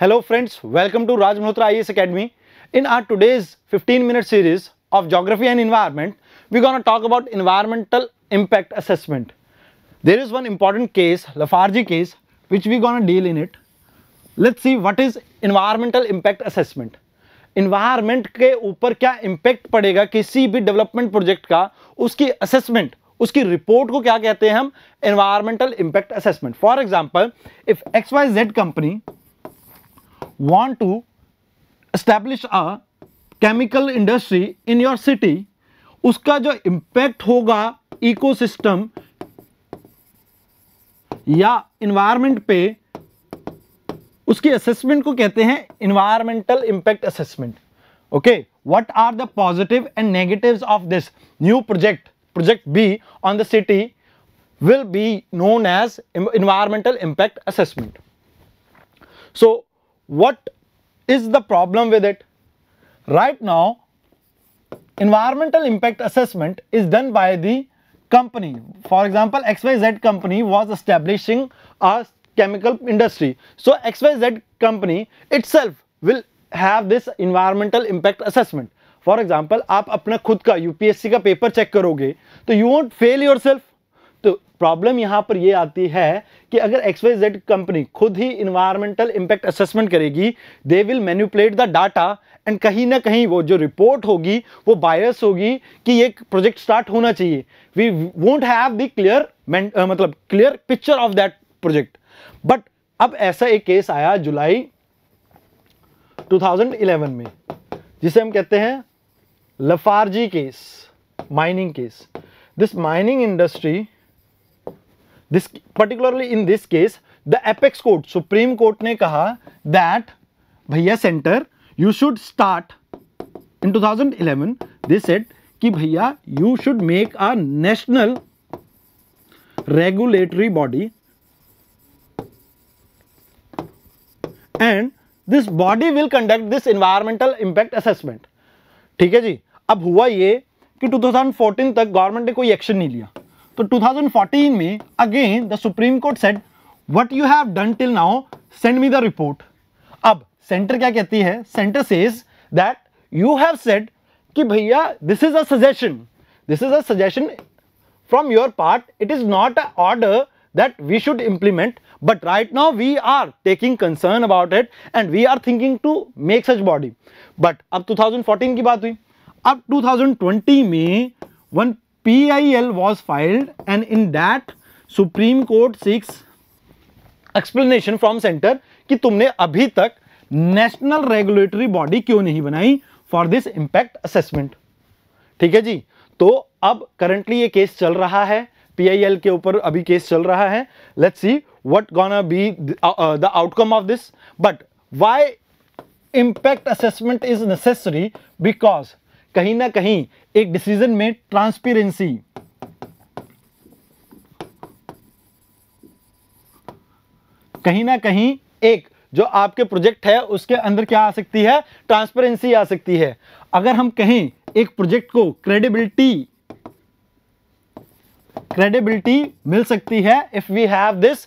Hello friends welcome to Raj Malhotra I S academy in our today's 15 minute series of geography and environment we gonna talk about environmental impact assessment there is one important case Lafarge case which we gonna deal in it let see what is environmental impact assessment environment के ऊपर क्या impact पड़ेगा किसी भी development project का उसकी assessment उसकी report को क्या कहते हैं हम environmental impact assessment for example if X Y Z company want to establish a chemical industry in your city, uska jo impact hoga ecosystem ya environment pe uski assessment ko kehte hain environmental impact assessment. Okay, what are the positive and negatives of this new project, project B on the city will be known as environmental impact assessment. So, what is the problem with it? Right now, environmental impact assessment is done by the company. For example, XYZ company was establishing a chemical industry. So XYZ company itself will have this environmental impact assessment. For example, आप अपना खुद का UPSC का paper, you won't fail yourself. Problem यहां पर ये आती है कि अगर एक्स वाई जेड कंपनी खुद ही इन्वायरमेंटल इंपैक्ट असेसमेंट करेगी they will manipulate the data and कहीं ना कहीं वो जो रिपोर्ट होगी वो बायस होगी कि ये प्रोजेक्ट स्टार्ट होना चाहिए we won't have the clear मतलब clear picture of that project but अब ऐसा एक केस आया जुलाई 2011 में जिसे हम कहते हैं Lafarge case mining case this mining industry this particularly in this case the apex court supreme court ने कहा दैट भैया centre you should start in 2011 this said कि भैया you should make a national regulatory body and this body will conduct this environmental impact assessment ठीक है जी अब हुआ ये कि 2014 तक गवर्नमेंट ने कोई एक्शन नहीं लिया तो 2014 में again the supreme court said what you have done till now send me the report अब सेंटर क्या कहती है centre says that you have said कि भैया this is a suggestion this is a suggestion from your part it is not a order that we should implement but right now we are taking concern about it and we are thinking to make such body but अब 2014 की बात हुई अब 2020 में one PIL was filed and in that Supreme Court seeks explanation from center कि तुमने अभी तक नेशनल रेगुलेटरी बॉडी क्यों नहीं बनाई फॉर दिस इंपैक्ट असेसमेंट ठीक है जी तो अब करंटली ये केस चल रहा है पीआईएल के ऊपर अभी केस चल रहा है let's see what gonna be the outcome of this but why impact assessment is necessary because कहीं ना कहीं एक डिसीजन में ट्रांसपेरेंसी कहीं ना कहीं एक जो आपके प्रोजेक्ट है उसके अंदर क्या आ सकती है ट्रांसपेरेंसी आ सकती है अगर हम कहें एक प्रोजेक्ट को क्रेडिबिलिटी क्रेडिबिलिटी मिल सकती है if we have this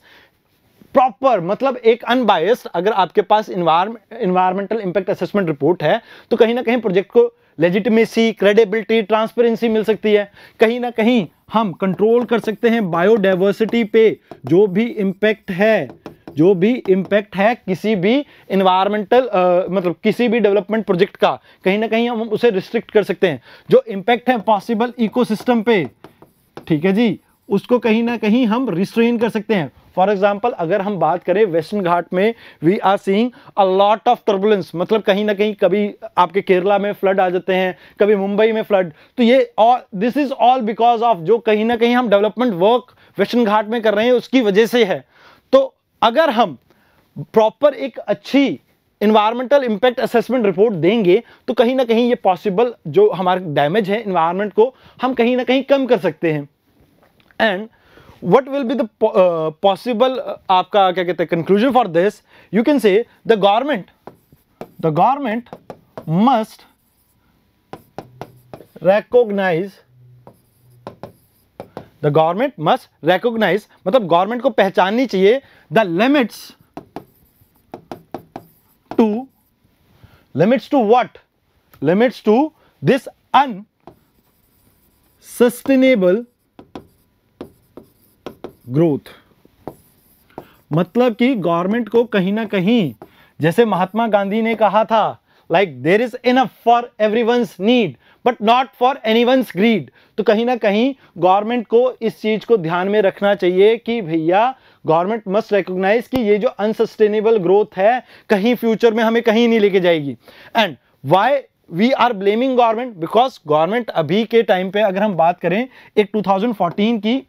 proper मतलब एक अनबायस्ड अगर आपके पास इन्वायरमेंटल इंपैक्ट असेसमेंट रिपोर्ट है तो कहीं ना कहीं प्रोजेक्ट को लेजिटमेसी क्रेडिबिलिटी ट्रांसपेरेंसी मिल सकती है कहीं ना कहीं हम कंट्रोल कर सकते हैं बायोडाइवर्सिटी पे जो भी इम्पैक्ट है जो भी इम्पैक्ट है किसी भी इन्वायरमेंटल मतलब किसी भी डेवलपमेंट प्रोजेक्ट का कहीं ना कहीं हम उसे रिस्ट्रिक्ट कर सकते हैं जो इम्पैक्ट है पॉसिबल इकोसिस्टम पे ठीक है जी उसको कहीं ना कहीं हम रिस्ट्रेन कर सकते हैं फॉर एग्जाम्पल अगर हम बात करें वेस्टर्न घाट में we are seeing a lot of turbulence मतलब कहीं ना कहीं कभी आपके केरला में फ्लड आ जाते हैं कभी मुंबई में फ्लड तो ये this is all because of जो कहीं ना कहीं हम डेवलपमेंट वर्क वेस्टर्न घाट में कर रहे हैं उसकी वजह से है तो अगर हम प्रॉपर एक अच्छी इन्वायरमेंटल इम्पैक्ट असेसमेंट रिपोर्ट देंगे तो कहीं ना कहीं ये पॉसिबल जो हमारे डैमेज है इन्वायरमेंट को हम कहीं ना कहीं कम कर सकते हैं and what will be the possible आपका क्या कहते हैं conclusion for this you can say the government the government must recognise the government must recognise मतलब गवर्नमेंट को पहचाननी चाहिए the limits to limits to what limits to this unsustainable growth मतलब कि गवर्नमेंट को कहीं ना कहीं जैसे महात्मा गांधी ने कहा था like there is enough for every need but not for any greed तो कहीं ना कहीं गवर्नमेंट को इस चीज़ को ध्यान में रखना चाहिए कि भैया गवर्नमेंट मस्ट रिकोगनाइज कि ये जो अनसस्टेनेबल ग्रोथ है कहीं फ्यूचर में हमें कहीं नहीं लेके जाएगी and why we are blaming government because government अभी के टाइम पे अगर हम बात करें एक 2014 की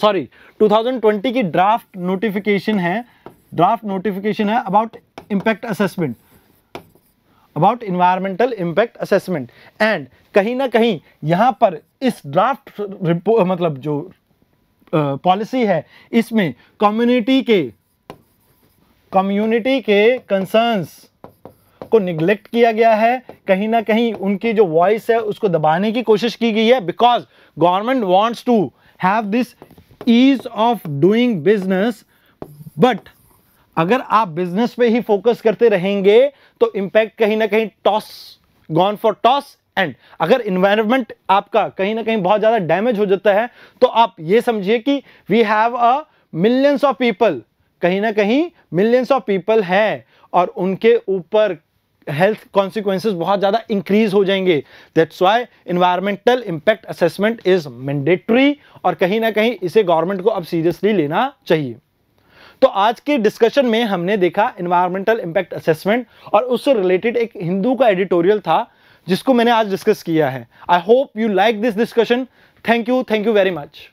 सॉरी 2020 की ड्राफ्ट नोटिफिकेशन है ड्राफ्ट नोटिफिकेशन है about impact assessment about environmental impact assessment and कहीं ना कहीं यहां पर इस ड्राफ्ट मतलब जो पॉलिसी है इसमें कम्युनिटी के कम्युनिटी के कंसर्न्स को निग्लेक्ट किया गया है कहीं ना कहीं उनकी जो वॉइस है उसको दबाने की कोशिश की गई है because government wants to have this ease of doing business but अगर आप बिजनेस पे ही फोकस करते रहेंगे तो इंपैक्ट कहीं ना कहीं toss gone for toss and अगर इन्वायरमेंट आपका कहीं ना कहीं बहुत ज़्यादा डैमेज हो जाता है तो आप ये समझिए कि we have a millions of people कहीं ना कहीं मिलियंस ऑफ पीपल हैं और उनके ऊपर हेल्थ कॉन्सिक्वेंसेज बहुत ज़्यादा इंक्रीज हो जाएंगे that's why environmental impact assessment is mandatory और कहीं ना कहीं इसे गवर्नमेंट को अब सीरियसली लेना चाहिए तो आज के डिस्कशन में हमने देखा इन्वायरमेंटल इम्पैक्ट असेसमेंट और उससे रिलेटेड एक हिंदू का एडिटोरियल था जिसको मैंने आज डिस्कस किया है I hope you like this discussion thank you thank you very much